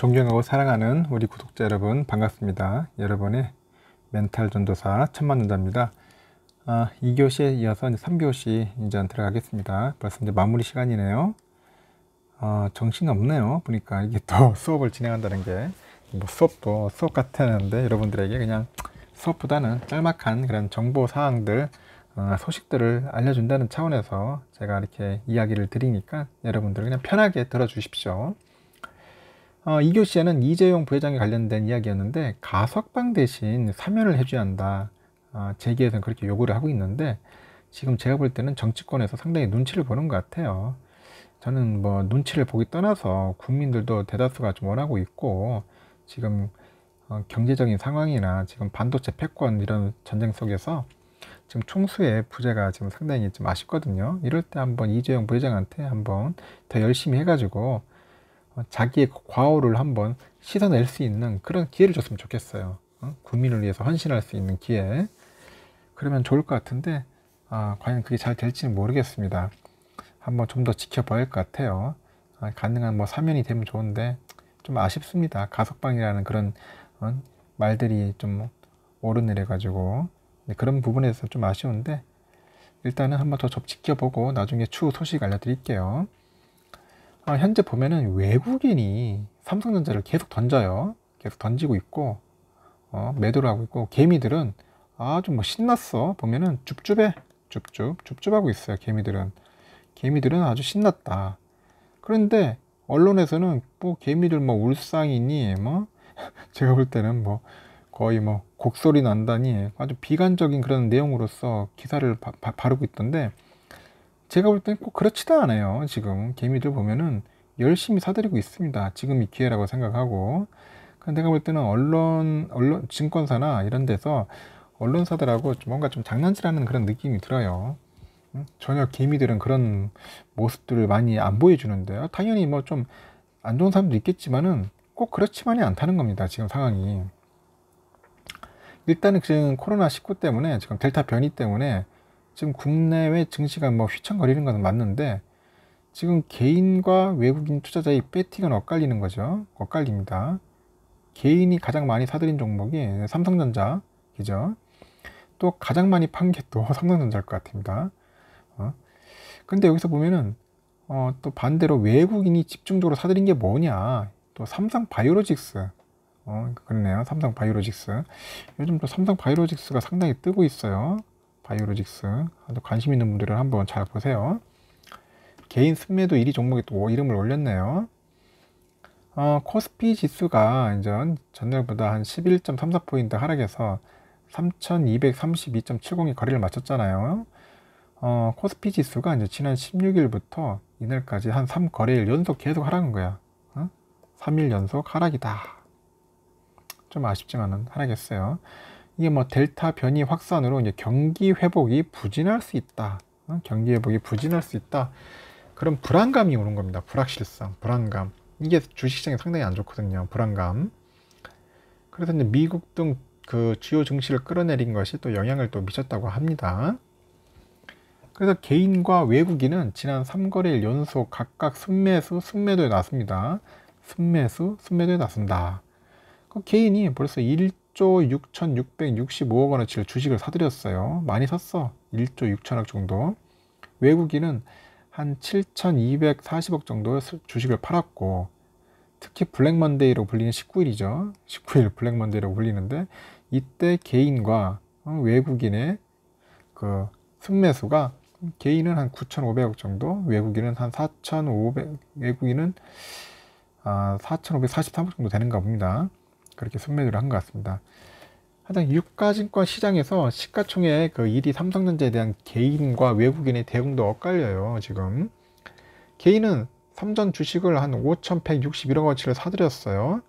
존경하고 사랑하는 우리 구독자 여러분 반갑습니다. 여러분의 멘탈 전도사 천만전자입니다. 아, 2교시에 이어서 이제 3교시 이제 들어가겠습니다. 벌써 이제 마무리 시간이네요. 아, 정신 없네요. 보니까 이게 또 수업을 진행한다는 게 뭐 수업도 수업 같았는데 여러분들에게 그냥 수업보다는 짤막한 그런 정보 사항들 아, 소식들을 알려준다는 차원에서 제가 이렇게 이야기를 드리니까 여러분들 그냥 편하게 들어주십시오. 어, 2교시에는 이재용 부회장에 관련된 이야기였는데 가석방 대신 사면을 해줘야 한다. 어, 재계에서는 그렇게 요구를 하고 있는데 지금 제가 볼 때는 정치권에서 상당히 눈치를 보는 것 같아요. 저는 뭐 눈치를 보기 떠나서 국민들도 대다수가 좀 원하고 있고 지금 어, 경제적인 상황이나 지금 반도체 패권 이런 전쟁 속에서 지금 총수의 부재가 지금 상당히 좀 아쉽거든요. 이럴 때 한번 이재용 부회장한테 한번 더 열심히 해가지고 자기의 과오를 한번 씻어낼 수 있는 그런 기회를 줬으면 좋겠어요. 어? 국민을 위해서 헌신할 수 있는 기회. 그러면 좋을 것 같은데, 아, 과연 그게 잘 될지는 모르겠습니다. 한번 좀 더 지켜봐야 할 것 같아요. 아, 가능한 뭐 사면이 되면 좋은데, 좀 아쉽습니다. 가석방이라는 그런 어? 말들이 좀 오르내려가지고. 그런 부분에서 좀 아쉬운데, 일단은 한번 더 지켜보고 나중에 추후 소식 알려드릴게요. 아, 현재 보면은 외국인이 삼성전자를 계속 던져요. 계속 던지고 있고 어, 매도를 하고 있고 개미들은 아주 뭐 신났어. 보면은 줍줍해. 줍줍 줍줍하고 있어요. 개미들은 개미들은 아주 신났다. 그런데 언론에서는 뭐 개미들 뭐 울상이니 뭐 제가 볼 때는 뭐 거의 뭐 곡소리 난다니 아주 비관적인 그런 내용으로서 기사를 바, 바, 바르고 있던데 제가 볼 땐 꼭 그렇지도 않아요. 지금 개미들 보면은 열심히 사들이고 있습니다. 지금이 기회라고 생각하고. 근데 내가 볼 때는 언론, 언론, 증권사나 이런 데서 언론사들하고 뭔가 좀 장난질하는 그런 느낌이 들어요. 음, 전혀 개미들은 그런 모습들을 많이 안 보여주는데요. 아, 당연히 뭐 좀 안 좋은 사람도 있겠지만은 꼭 그렇지만이 않다는 겁니다. 지금 상황이. 일단은 지금 코로나19 때문에 지금 델타 변이 때문에 지금 국내외 증시가 뭐 휘청거리는 건 맞는데 지금 개인과 외국인 투자자의 배팅은 엇갈리는 거죠. 엇갈립니다. 개인이 가장 많이 사들인 종목이 삼성전자, 그죠? 또 가장 많이 판 게 또 삼성전자일 것 같습니다. 어? 근데 여기서 보면은 어, 또 반대로 외국인이 집중적으로 사들인 게 뭐냐? 또 삼성 바이오로직스. 어, 그렇네요. 삼성 바이오로직스. 요즘 또 삼성 바이오로직스가 상당히 뜨고 있어요. 바이오로직스 아주 관심 있는 분들은 한번 잘 보세요. 개인 순매도 1위 종목에 또 이름을 올렸네요. 어, 코스피 지수가 이제 전날보다 한 11.34포인트 하락해서 3232.70에 거리를 마쳤잖아요. 어, 코스피 지수가 이제 지난 16일부터 이날까지 한 3거래일 연속 계속 하락한 거야. 어? 3일 연속 하락이다. 좀 아쉽지만은 하락했어요. 이게 뭐 델타 변이 확산으로 이제 경기 회복이 부진할 수 있다. 어? 경기 회복이 부진할 수 있다. 그럼 불안감이 오는 겁니다. 불확실성, 불안감. 이게 주식시장에 상당히 안 좋거든요. 불안감. 그래서 이제 미국 등 그 주요 증시를 끌어내린 것이 또 영향을 또 미쳤다고 합니다. 그래서 개인과 외국인은 지난 3거래일 연속 각각 순매수, 순매도에 났습니다. 순매수, 순매도에 났습니다. 그 개인이 벌써 1조 6,665억 원어치를 주식을 사들였어요. 많이 샀어. 1조 6천억 정도. 외국인은 한 7,240억 정도 주식을 팔았고 특히 블랙먼데이로 불리는 19일이죠. 19일 블랙먼데이로 불리는데 이때 개인과 어, 외국인의 그승매수가 개인은 한 9,500억 정도, 외국인은 한 4,500, 외국인은 아, 4,543억 정도 되는가 봅니다. 그렇게 순매도를 한 것 같습니다. 하여튼 유가증권 시장에서 시가총액 그 1위 삼성전자에 대한 개인과 외국인의 대응도 엇갈려요. 지금 개인은 삼전 주식을 한 5,161억 원치를 사들였어요.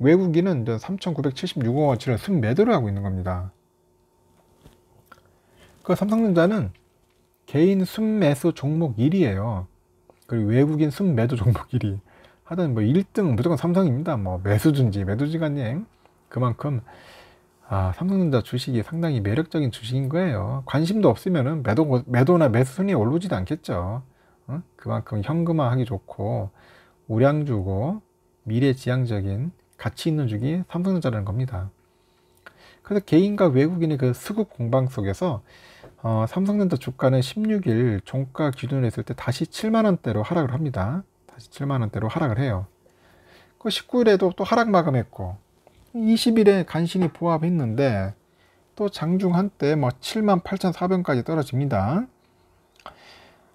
외국인은 3,976억 원치를 순매도를 하고 있는 겁니다. 그 삼성전자는 개인 순매수 종목 1위예요. 그리고 외국인 순매도 종목 1위. 하여튼 뭐 1등 무조건 삼성입니다. 뭐 매수준지 매도주간행 그만큼 아, 삼성전자 주식이 상당히 매력적인 주식인 거예요. 관심도 없으면은 매도 매도나 매수 순위에 올르지도 않겠죠. 응? 어? 그만큼 현금화하기 좋고 우량주고 미래지향적인 가치 있는 주기 삼성전자라는 겁니다. 그래서 개인과 외국인의 그 수급 공방 속에서 어, 삼성전자 주가는 16일 종가 기준으로 했을 때 다시 7만원대로 하락을 합니다. 다시 7만 원대로 하락을 해요. 그 19일에도 또 하락 마감했고 20일에 간신히 보합했는데 또 장중 한때 뭐 7만 8 4 0 0까지 떨어집니다.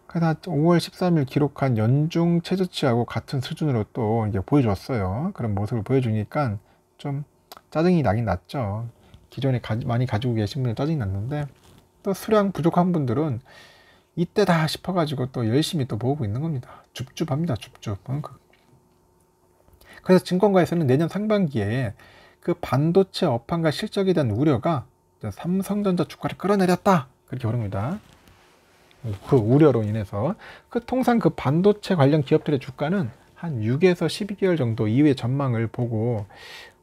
그래서 5월 13일 기록한 연중 최저치하고 같은 수준으로 또 이제 보여줬어요. 그런 모습을 보여주니까 좀 짜증이 나긴 났죠. 기존에 가, 많이 가지고 계신 분들 짜증이 났는데 또 수량 부족한 분들은 이때다 싶어가지고 또 열심히 또 모으고 있는 겁니다. 줍줍합니다. 줍줍. 어, 그. 그래서 증권가에서는 내년 상반기에 그 반도체 업황과 실적에 대한 우려가 삼성전자 주가를 끌어내렸다. 그렇게 보릅니다. 그 우려로 인해서 그 통상 그 반도체 관련 기업들의 주가는 한 6에서 12개월 정도 이후의 전망을 보고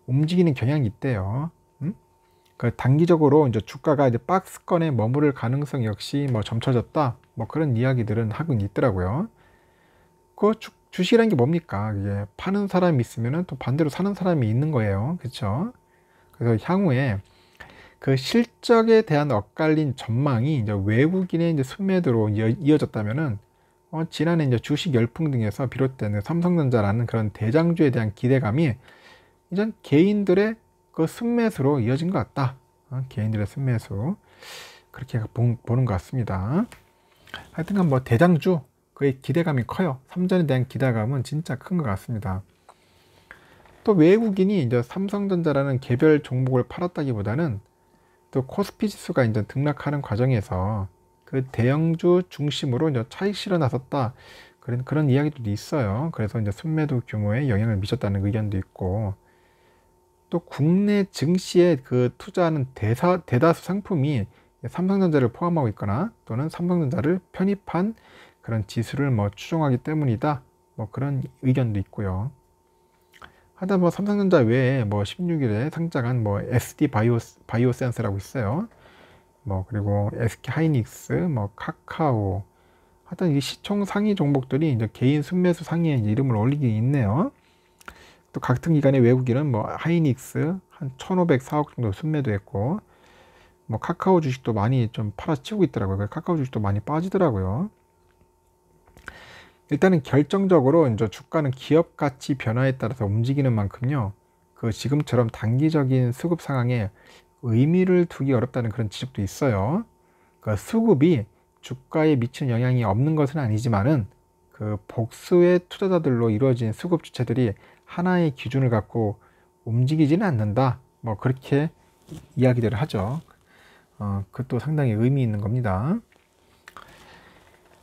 움직이는 경향이 있대요. 그 단기적으로 이제 주가가 이제 박스권에 머무를 가능성 역시 뭐 점쳐졌다 뭐 그런 이야기들은 하고 있더라고요. 그 주, 주식이라는게 뭡니까? 이게 파는 사람이 있으면또 반대로 사는 사람이 있는 거예요. 그렇죠? 그래서 향후에 그 실적에 대한 엇갈린 전망이 이제 외국인의 이제 순매도로 이어졌다면은 어, 지난해 이제 주식 열풍 등에서 비롯되는 삼성전자라는 그런 대장주에 대한 기대감이 이젠 개인들의 그 순매수로 이어진 것 같다. 어, 개인들의 순매수 그렇게 보는 것 같습니다. 하여튼간 뭐 대장주 그의 기대감이 커요. 삼전에 대한 기대감은 진짜 큰 것 같습니다. 또 외국인이 이제 삼성전자라는 개별 종목을 팔았다기보다는 또 코스피 지수가 이제 등락하는 과정에서 그 대형주 중심으로 이제 차익 실어 나섰다. 그런 그런 이야기들도 있어요. 그래서 이제 순매도 규모에 영향을 미쳤다는 의견도 있고 또 국내 증시에 그 투자하는 대사, 대다수 상품이 삼성전자를 포함하고 있거나 또는 삼성전자를 편입한 그런 지수를 뭐 추종하기 때문이다. 뭐 그런 의견도 있고요. 하다 뭐 삼성전자 외에 뭐 16일에 상장한 뭐 SD 바이오 바이오센스라고 있어요. 뭐 그리고 SK 하이닉스, 뭐 카카오 하여튼 이 시총 상위 종목들이 이제 개인 순매수 상위에 이름을 올리긴 있네요. 또 같은 기간에 외국인은 뭐 하이닉스 한 1,504억 정도 순매도 했고 뭐 카카오 주식도 많이 좀 팔아치우고 있더라고요. 카카오 주식도 많이 빠지더라고요. 일단은 결정적으로 이제 주가는 기업 가치 변화에 따라서 움직이는 만큼요. 그 지금처럼 단기적인 수급 상황에 의미를 두기 어렵다는 그런 지적도 있어요. 그 수급이 주가에 미치는 영향이 없는 것은 아니지만은 그 복수의 투자자들로 이루어진 수급 주체들이 하나의 기준을 갖고 움직이지는 않는다. 뭐 그렇게 이야기들을 하죠. 어, 그것도 상당히 의미 있는 겁니다.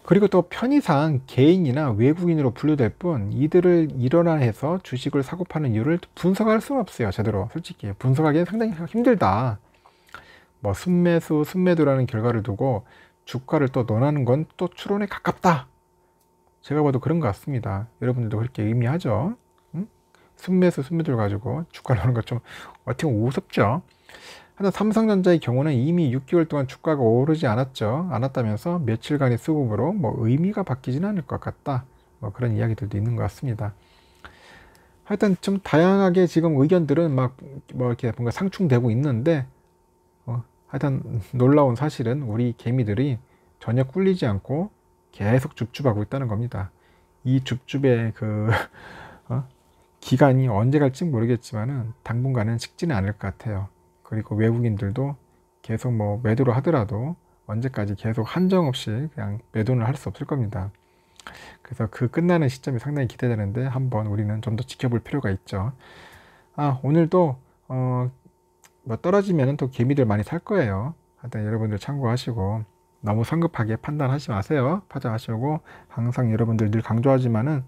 그리고 또 편의상 개인이나 외국인으로 분류될 뿐 이들을 일원화해서 주식을 사고 파는 이유를 분석할 수는 없어요. 제대로 솔직히 분석하기는 상당히 힘들다. 뭐 순매수, 순매도라는 결과를 두고 주가를 또 논하는 건 또 추론에 가깝다. 제가 봐도 그런 것 같습니다. 여러분들도 그렇게 의미하죠. 순매수 순매들를 가지고 주가를 하는 것 좀 어떻게 우습죠 하지 삼성전자의 경우는 이미 6개월 동안 주가가 오르지 않았죠 않았다면서 며칠간의 수급으로 뭐 의미가 바뀌지는 않을 것 같다 뭐 그런 이야기들도 있는 것 같습니다 하여튼 좀 다양하게 지금 의견들은 막 뭐 이렇게 뭔가 상충되고 있는데 어, 하여튼 놀라운 사실은 우리 개미들이 전혀 꿀리지 않고 계속 줍줍하고 있다는 겁니다. 이 줍줍의 그 어? 기간이 언제 갈지 모르겠지만은 당분간은 식지는 않을 것 같아요. 그리고 외국인들도 계속 뭐 매도를 하더라도 언제까지 계속 한정없이 그냥 매도는 할 수 없을 겁니다. 그래서 그 끝나는 시점이 상당히 기대되는데 한번 우리는 좀 더 지켜볼 필요가 있죠. 아, 오늘도 어, 뭐 떨어지면 또 개미들 많이 살 거예요. 하여튼 여러분들 참고하시고 너무 성급하게 판단하지 마세요. 파자하시고 항상 여러분들 늘 강조하지만은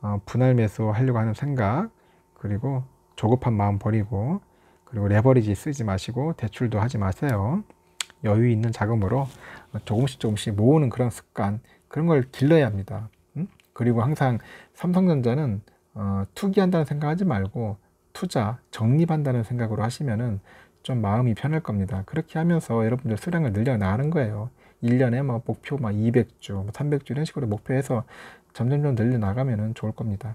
어, 분할 매수하려고 하는 생각 그리고 조급한 마음 버리고 그리고 레버리지 쓰지 마시고 대출도 하지 마세요. 여유 있는 자금으로 조금씩 조금씩 모으는 그런 습관 그런 걸 길러야 합니다. 음? 그리고 항상 삼성전자는 어, 투기한다는 생각하지 말고 투자 적립한다는 생각으로 하시면은 좀 마음이 편할 겁니다. 그렇게 하면서 여러분들 수량을 늘려나가는 거예요. 1년에 막 뭐 목표 막 200주, 300주 뭐 이런 식으로 목표해서 점점점 늘려나가면 좋을 겁니다.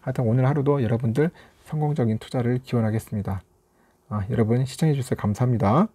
하여튼 오늘 하루도 여러분들 성공적인 투자를 기원하겠습니다. 아, 여러분 시청해주셔서 감사합니다.